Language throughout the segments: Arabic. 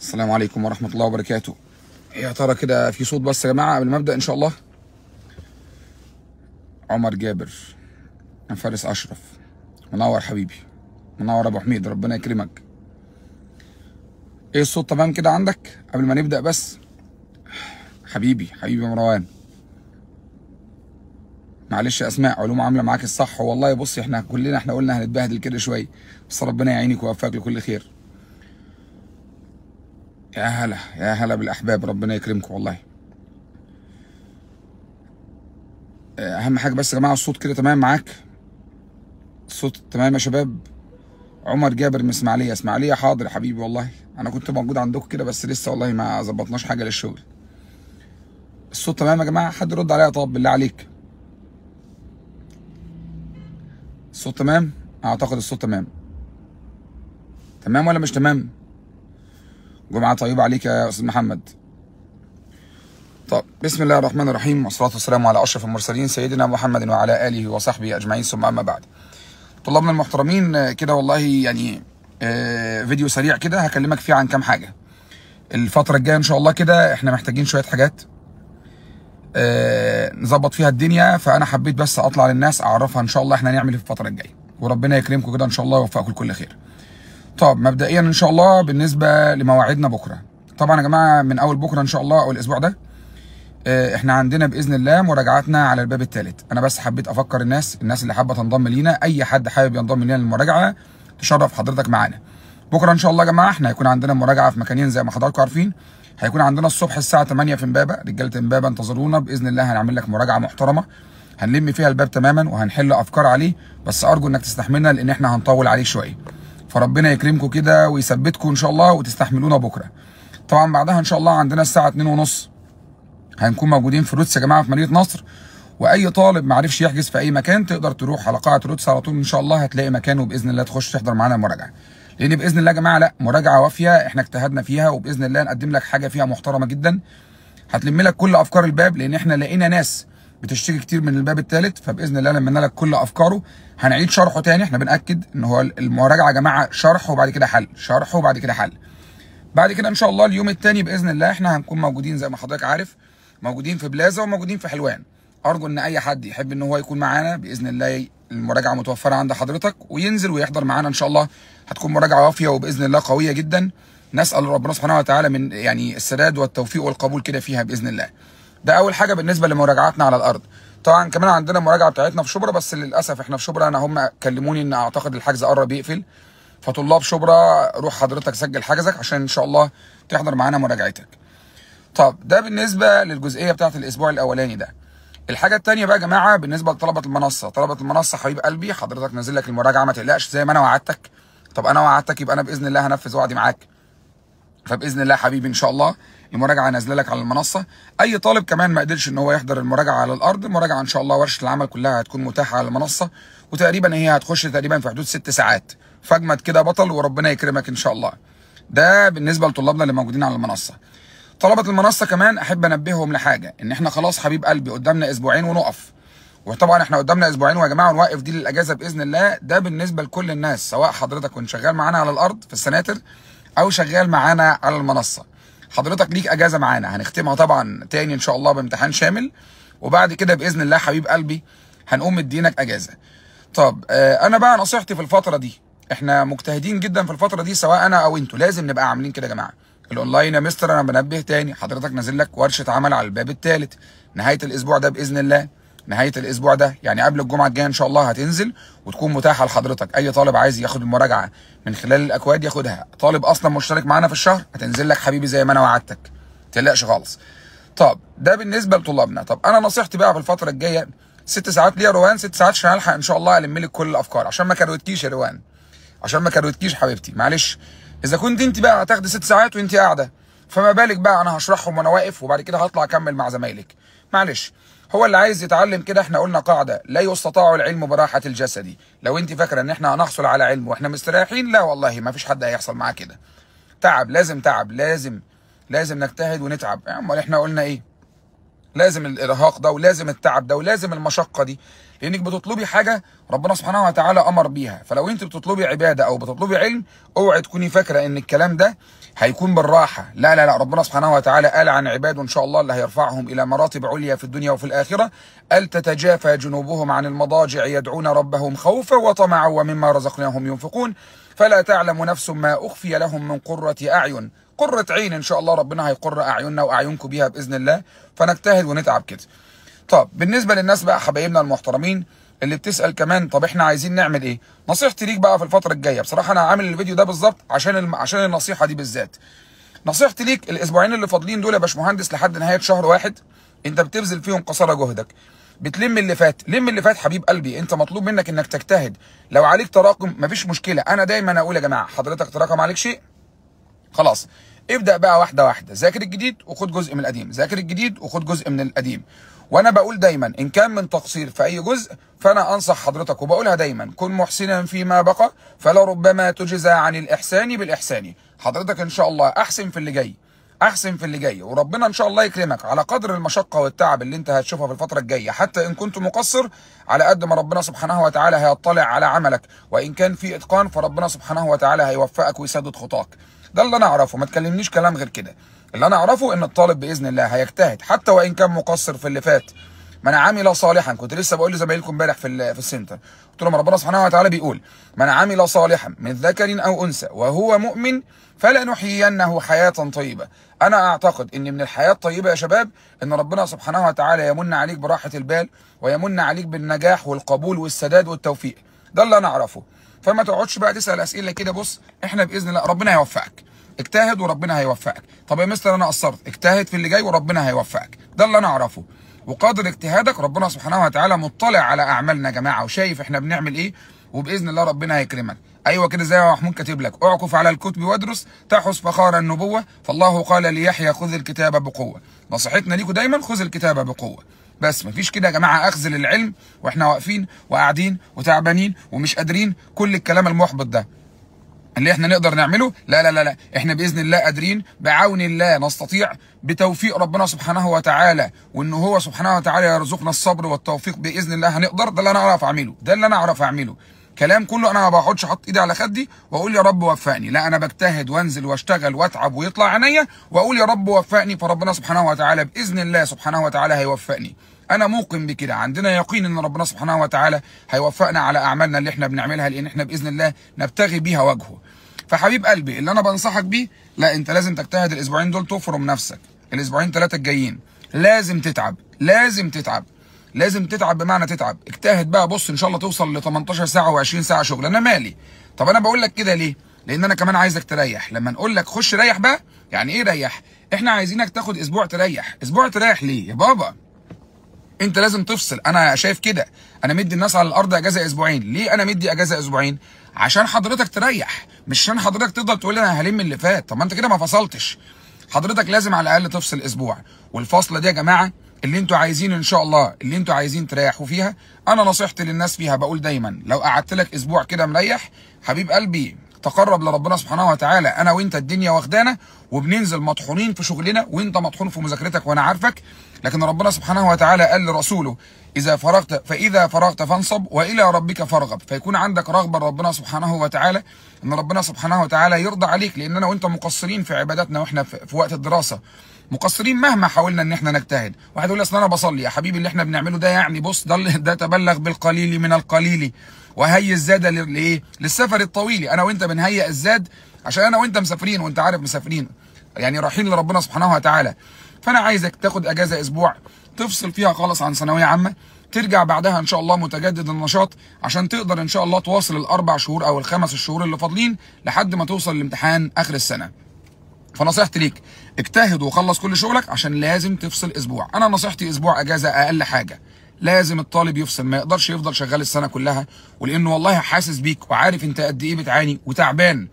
السلام عليكم ورحمه الله وبركاته يا ترى كده في صوت بس يا جماعه قبل ما ابدا ان شاء الله عمر جابر فارس اشرف منور حبيبي منور ابو حميد ربنا يكرمك ايه الصوت تمام كده عندك قبل ما نبدا بس حبيبي حبيبي مروان معلش يا اسماء علوم عامله معاك الصح والله بصي احنا كلنا احنا قلنا هنتبهدل كده شويه بس ربنا يعينك ويوفقك لكل خير يا هلا يا هلا بالاحباب ربنا يكرمكم والله آه، اهم حاجه بس يا جماعه الصوت كده تمام معاك الصوت تمام يا شباب عمر جابر من اسماعيليه اسماعيليه حاضر يا حبيبي والله انا كنت موجود عندكم كده بس لسه والله ما ظبطناش حاجه للشغل الصوت تمام يا جماعه حد يرد عليا طب بالله عليك الصوت تمام اعتقد الصوت تمام تمام ولا مش تمام جمعه طيبه عليك يا استاذ محمد طب بسم الله الرحمن الرحيم والصلاه والسلام على اشرف المرسلين سيدنا محمد وعلى اله وصحبه اجمعين ثم اما بعد طلابنا المحترمين كده والله يعني آه، فيديو سريع كده هكلمك فيه عن كام حاجه الفتره الجايه ان شاء الله كده احنا محتاجين شويه حاجات آه نظبط فيها الدنيا فانا حبيت بس اطلع للناس اعرفها ان شاء الله احنا هنعمل ايه في الفتره الجايه وربنا يكرمكم كده ان شاء الله ويوفقكم لكل خير طب مبدئيا ان شاء الله بالنسبه لمواعيدنا بكره طبعا يا جماعه من اول بكره ان شاء الله او الاسبوع ده آه، احنا عندنا باذن الله مراجعاتنا على الباب الثالث انا بس حبيت افكر الناس الناس اللي حابه تنضم لينا اي حد حابب ينضم لينا للمراجعه تشرف حضرتك معانا بكره ان شاء الله يا جماعه احنا هيكون عندنا مراجعه في مكانين زي ما حضراتكم عارفين هيكون عندنا الصبح الساعه 8 في امبابه رجاله امبابه انتظرونا باذن الله هنعمل لك مراجعه محترمه هنلم فيها الباب تماما وهنحل افكار عليه بس ارجو انك تستحملنا لان احنا هنطول عليه شويه فربنا يكرمكم كده ويثبتكم ان شاء الله وتستحملونا بكره طبعا بعدها ان شاء الله عندنا الساعه 2:30 هنكون موجودين في رودس يا جماعه في مدينه نصر واي طالب ما عرفش يحجز في اي مكان تقدر تروح على قاعه رودس على طول ان شاء الله هتلاقي مكان وباذن الله تخش تحضر معانا المراجعه لان باذن الله يا جماعه لا مراجعه وافيه احنا اجتهدنا فيها وباذن الله نقدم لك حاجه فيها محترمه جدا هتلم لك كل افكار الباب لان احنا لقينا ناس بتشتكي كتير من الباب الثالث فباذن الله لما لك كل افكاره هنعيد شرحه تاني احنا بناكد ان هو المراجعه يا جماعه شرح وبعد كده حل شرح وبعد كده حل بعد كده ان شاء الله اليوم الثاني باذن الله احنا هنكون موجودين زي ما حضرتك عارف موجودين في بلازا وموجودين في حلوان ارجو ان اي حد يحب ان هو يكون معانا باذن الله المراجعه متوفره عند حضرتك وينزل ويحضر معانا ان شاء الله هتكون مراجعه وافيه وباذن الله قويه جدا نسال ربنا سبحانه وتعالى من يعني السداد والتوفيق والقبول كده فيها باذن الله ده اول حاجه بالنسبه لمراجعاتنا على الارض طبعا كمان عندنا مراجعه بتاعتنا في شبرا بس للاسف احنا في شبرا انا هم كلموني ان اعتقد الحجز قرب يقفل فطلاب شبرا روح حضرتك سجل حجزك عشان ان شاء الله تحضر معانا مراجعتك طب ده بالنسبه للجزئيه بتاعه الاسبوع الاولاني ده الحاجه الثانيه بقى يا جماعه بالنسبه لطلبه المنصه طلبه المنصه حبيب قلبي حضرتك نازل لك المراجعه ما تقلقش زي ما انا وعدتك طب انا وعدتك يبقى انا باذن الله هنفذ وعدي معاك فباذن الله حبيبي ان شاء الله المراجعه نازله لك على المنصه اي طالب كمان ما قدرش ان هو يحضر المراجعه على الارض المراجعه ان شاء الله ورشه العمل كلها هتكون متاحه على المنصه وتقريبا هي هتخش تقريبا في حدود ست ساعات فاجمد كده بطل وربنا يكرمك ان شاء الله ده بالنسبه لطلابنا اللي موجودين على المنصه طلبه المنصه كمان احب انبههم لحاجه ان احنا خلاص حبيب قلبي قدامنا اسبوعين ونقف وطبعا احنا قدامنا اسبوعين يا جماعه ونوقف دي للاجازه باذن الله ده بالنسبه لكل الناس سواء حضرتك كنت شغال معانا على الارض في السناتر او شغال معانا على المنصه حضرتك ليك اجازه معانا هنختمها طبعا تاني ان شاء الله بامتحان شامل وبعد كده باذن الله حبيب قلبي هنقوم مدينك اجازه طب آه، انا بقى نصيحتي في الفتره دي احنا مجتهدين جدا في الفتره دي سواء انا او انتوا لازم نبقى عاملين كده يا جماعه الاونلاين يا مستر انا بنبه تاني حضرتك نازل لك ورشه عمل على الباب الثالث نهايه الاسبوع ده باذن الله نهايه الاسبوع ده يعني قبل الجمعه الجايه ان شاء الله هتنزل وتكون متاحه لحضرتك اي طالب عايز ياخد المراجعه من خلال الاكواد ياخدها طالب اصلا مشترك معانا في الشهر هتنزل لك حبيبي زي ما انا وعدتك تقلقش خالص طب ده بالنسبه لطلابنا طب انا نصيحتي بقى في الفتره الجايه ست ساعات ليا روان ست ساعات عشان الحق ان شاء الله الم لك كل الافكار عشان ما كروتكيش يا روان عشان ما كروتكيش حبيبتي معلش اذا كنت انت بقى هتاخدي ست ساعات وانت قاعده فما بالك بقى انا هشرحهم وانا واقف وبعد كده هطلع اكمل مع زمايلك معلش هو اللي عايز يتعلم كده احنا قلنا قاعده لا يستطاع العلم براحه الجسد لو انت فاكره ان احنا هنحصل على علم واحنا مستريحين لا والله ما فيش حد هيحصل معاه كده تعب لازم تعب لازم لازم نجتهد ونتعب امال احنا قلنا ايه لازم الارهاق ده ولازم التعب ده ولازم المشقه دي لانك بتطلبي حاجه ربنا سبحانه وتعالى امر بيها فلو انت بتطلبي عباده او بتطلبي علم اوعي تكوني فاكره ان الكلام ده هيكون بالراحه لا لا لا ربنا سبحانه وتعالى قال عن عباده ان شاء الله اللي هيرفعهم الى مراتب عليا في الدنيا وفي الاخره قال تتجافى جنوبهم عن المضاجع يدعون ربهم خوفا وطمعا ومما رزقناهم ينفقون فلا تعلم نفس ما اخفي لهم من قره اعين قرة عين إن شاء الله ربنا هيقر أعيننا وأعينكم بيها بإذن الله فنجتهد ونتعب كده طب بالنسبه للناس بقى حبايبنا المحترمين اللي بتسال كمان طب احنا عايزين نعمل ايه نصيحتي ليك بقى في الفتره الجايه بصراحه انا عامل الفيديو ده بالظبط عشان الم... عشان النصيحه دي بالذات نصيحتي ليك الاسبوعين اللي فاضلين دول يا باشمهندس لحد نهايه شهر واحد انت بتبذل فيهم قصارى جهدك بتلم اللي فات لم اللي فات حبيب قلبي انت مطلوب منك انك تجتهد لو عليك تراكم مفيش مشكله انا دايما اقول يا جماعه حضرتك تراكم عليك شيء خلاص ابدا بقى واحده واحده ذاكر الجديد وخد جزء من القديم ذاكر الجديد وخد جزء من القديم وانا بقول دايما ان كان من تقصير في اي جزء فانا انصح حضرتك وبقولها دايما كن محسنا فيما بقى فلربما تجزى عن الاحسان بالاحسان حضرتك ان شاء الله احسن في اللي جاي احسن في اللي جاي وربنا ان شاء الله يكرمك على قدر المشقه والتعب اللي انت هتشوفها في الفتره الجايه حتى ان كنت مقصر على قد ما ربنا سبحانه وتعالى هيطلع على عملك وان كان في اتقان فربنا سبحانه وتعالى هيوفقك ويسدد خطاك ده اللي انا اعرفه ما تكلمنيش كلام غير كده اللي انا اعرفه ان الطالب باذن الله هيجتهد حتى وان كان مقصر في اللي فات من عمل صالحا كنت لسه بقول لزمايلكم امبارح في في السنتر قلت لهم ربنا سبحانه وتعالى بيقول من عمل صالحا من ذكر او انثى وهو مؤمن فلنحيينه حياه طيبه انا اعتقد ان من الحياه الطيبه يا شباب ان ربنا سبحانه وتعالى يمن عليك براحه البال ويمن عليك بالنجاح والقبول والسداد والتوفيق ده اللي انا اعرفه فما تقعدش بقى تسال اسئله كده بص احنا باذن الله ربنا يوفقك اجتهد وربنا هيوفقك طب يا مستر انا قصرت اجتهد في اللي جاي وربنا هيوفقك ده اللي انا اعرفه وقدر اجتهادك ربنا سبحانه وتعالى مطلع على اعمالنا يا جماعه وشايف احنا بنعمل ايه وباذن الله ربنا هيكرمك ايوه كده زي ما محمود كاتب لك اعكف على الكتب وادرس تحس فخار النبوه فالله قال ليحيى خذ الكتاب بقوه نصيحتنا ليكم دايما خذ الكتاب بقوه بس مفيش كده يا جماعه اخذ للعلم واحنا واقفين وقاعدين وتعبانين ومش قادرين كل الكلام المحبط ده اللي احنا نقدر نعمله لا لا لا لا احنا باذن الله قادرين بعون الله نستطيع بتوفيق ربنا سبحانه وتعالى وان هو سبحانه وتعالى يرزقنا الصبر والتوفيق باذن الله هنقدر ده اللي انا اعرف اعمله ده اللي انا اعرف اعمله كلام كله انا ما بقعدش احط ايدي على خدي واقول يا رب وفقني لا انا بجتهد وانزل واشتغل واتعب ويطلع عينيا واقول يا رب وفقني فربنا سبحانه وتعالى باذن الله سبحانه وتعالى هيوفقني انا موقن بكده عندنا يقين ان ربنا سبحانه وتعالى هيوفقنا على اعمالنا اللي احنا بنعملها لان احنا باذن الله نبتغي بيها وجهه فحبيب قلبي اللي انا بنصحك بيه لا انت لازم تجتهد الاسبوعين دول تفرم نفسك الاسبوعين ثلاثه الجايين لازم تتعب لازم تتعب لازم تتعب بمعنى تتعب اجتهد بقى بص ان شاء الله توصل ل 18 ساعه و20 ساعه شغل انا مالي طب انا بقول لك كده ليه لان انا كمان عايزك تريح لما نقول لك خش ريح بقى يعني ايه ريح احنا عايزينك تاخد اسبوع تريح اسبوع تريح ليه يا بابا انت لازم تفصل انا شايف كده انا مدي الناس على الارض اجازه اسبوعين ليه انا مدي اجازه اسبوعين عشان حضرتك تريح مش عشان حضرتك تفضل تقول انا هلم اللي فات طب ما انت كده ما فصلتش حضرتك لازم على الاقل تفصل اسبوع والفصل دي يا جماعه اللي انتوا عايزين ان شاء الله اللي انتوا عايزين تريحوا فيها انا نصيحتي للناس فيها بقول دايما لو قعدت لك اسبوع كده مريح حبيب قلبي تقرب لربنا سبحانه وتعالى انا وانت الدنيا واخدانا وبننزل مطحونين في شغلنا وانت مطحون في مذاكرتك وانا عارفك لكن ربنا سبحانه وتعالى قال لرسوله اذا فرغت فاذا فرغت فانصب والى ربك فارغب فيكون عندك رغبه لربنا سبحانه وتعالى ان ربنا سبحانه وتعالى يرضى عليك لاننا وانت مقصرين في عباداتنا واحنا في وقت الدراسه مقصرين مهما حاولنا ان احنا نجتهد واحد يقول اصل انا بصلي يا حبيبي اللي احنا بنعمله ده يعني بص ده ده تبلغ بالقليل من القليل وهي الزاد لايه للسفر الطويل انا وانت بنهيئ الزاد عشان انا وانت مسافرين وانت عارف مسافرين يعني رايحين لربنا سبحانه وتعالى فانا عايزك تاخد اجازه اسبوع تفصل فيها خالص عن ثانويه عامه ترجع بعدها ان شاء الله متجدد النشاط عشان تقدر ان شاء الله تواصل الاربع شهور او الخمس شهور اللي فاضلين لحد ما توصل لامتحان اخر السنه فنصيحتي ليك اجتهد وخلص كل شغلك عشان لازم تفصل اسبوع انا نصيحتي اسبوع اجازه اقل حاجه لازم الطالب يفصل ما يقدرش يفضل شغال السنه كلها ولانه والله حاسس بيك وعارف انت قد ايه بتعاني وتعبان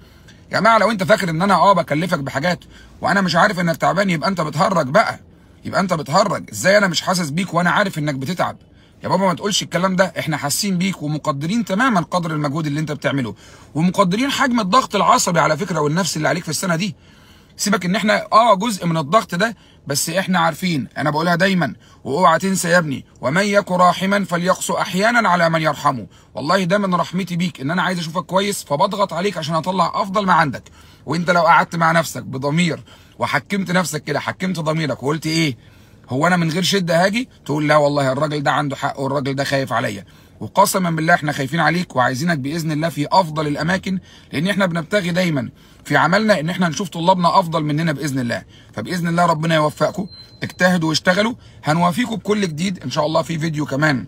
يا جماعه لو انت فاكر ان انا اه بكلفك بحاجات وانا مش عارف انك تعبان يبقى انت بتهرج بقى يبقى انت بتهرج ازاي انا مش حاسس بيك وانا عارف انك بتتعب يا بابا ما تقولش الكلام ده احنا حاسين بيك ومقدرين تماما قدر المجهود اللي انت بتعمله ومقدرين حجم الضغط العصبي على فكره والنفس اللي عليك في السنه دي سيبك ان احنا اه جزء من الضغط ده بس احنا عارفين انا بقولها دايما واوعى تنسى يا ابني ومن يك راحما فليقسو احيانا على من يرحمه والله ده من رحمتي بيك ان انا عايز اشوفك كويس فبضغط عليك عشان اطلع افضل ما عندك وانت لو قعدت مع نفسك بضمير وحكمت نفسك كده حكمت ضميرك وقلت ايه هو انا من غير شده هاجي تقول لا والله الراجل ده عنده حق والراجل ده خايف عليا وقسما بالله احنا خايفين عليك وعايزينك باذن الله في افضل الاماكن لان احنا بنبتغي دايما في عملنا ان احنا نشوف طلابنا افضل مننا باذن الله فباذن الله ربنا يوفقكم اجتهدوا واشتغلوا هنوافيكم بكل جديد ان شاء الله في فيديو كمان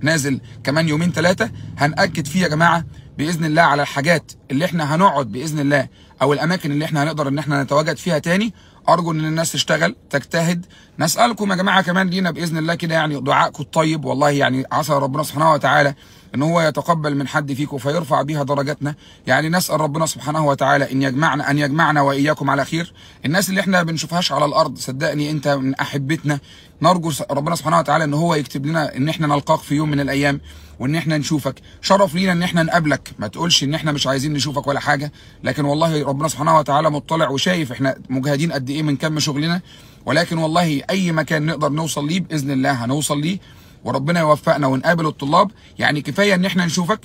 نازل كمان يومين ثلاثه هناكد فيه يا جماعه باذن الله على الحاجات اللي احنا هنقعد باذن الله او الاماكن اللي احنا هنقدر ان احنا نتواجد فيها تاني ارجو ان الناس تشتغل تجتهد نسالكم يا جماعه كمان لينا باذن الله كده يعني دعائكم الطيب والله يعني عسى ربنا سبحانه وتعالى ان هو يتقبل من حد فيكم فيرفع بها درجاتنا يعني نسال ربنا سبحانه وتعالى ان يجمعنا ان يجمعنا واياكم على خير الناس اللي احنا ما بنشوفهاش على الارض صدقني انت من احبتنا نرجو ربنا سبحانه وتعالى ان هو يكتب لنا ان احنا نلقاك في يوم من الايام وان احنا نشوفك شرف لينا ان احنا نقابلك ما تقولش ان احنا مش عايزين نشوفك ولا حاجه لكن والله ربنا سبحانه وتعالى مطلع وشايف احنا مجهدين قد ايه من كم شغلنا ولكن والله اي مكان نقدر نوصل ليه باذن الله هنوصل ليه وربنا يوفقنا ونقابل الطلاب يعني كفايه ان احنا نشوفك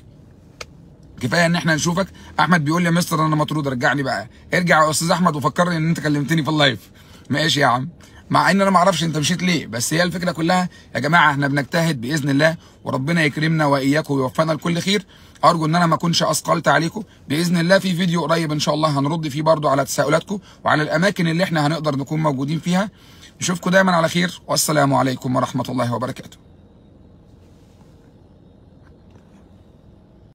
كفايه ان احنا نشوفك احمد بيقول لي يا مستر انا مطرود رجعني بقى ارجع يا استاذ احمد وفكرني ان انت كلمتني في اللايف ماشي يا عم مع ان انا ما اعرفش انت مشيت ليه بس هي الفكره كلها يا جماعه احنا بنجتهد باذن الله وربنا يكرمنا واياكم ويوفقنا لكل خير ارجو ان انا ما اكونش اثقلت عليكم باذن الله في فيديو قريب ان شاء الله هنرد فيه برضو على تساؤلاتكم وعلى الاماكن اللي احنا هنقدر نكون موجودين فيها نشوفكم دايما على خير والسلام عليكم ورحمه الله وبركاته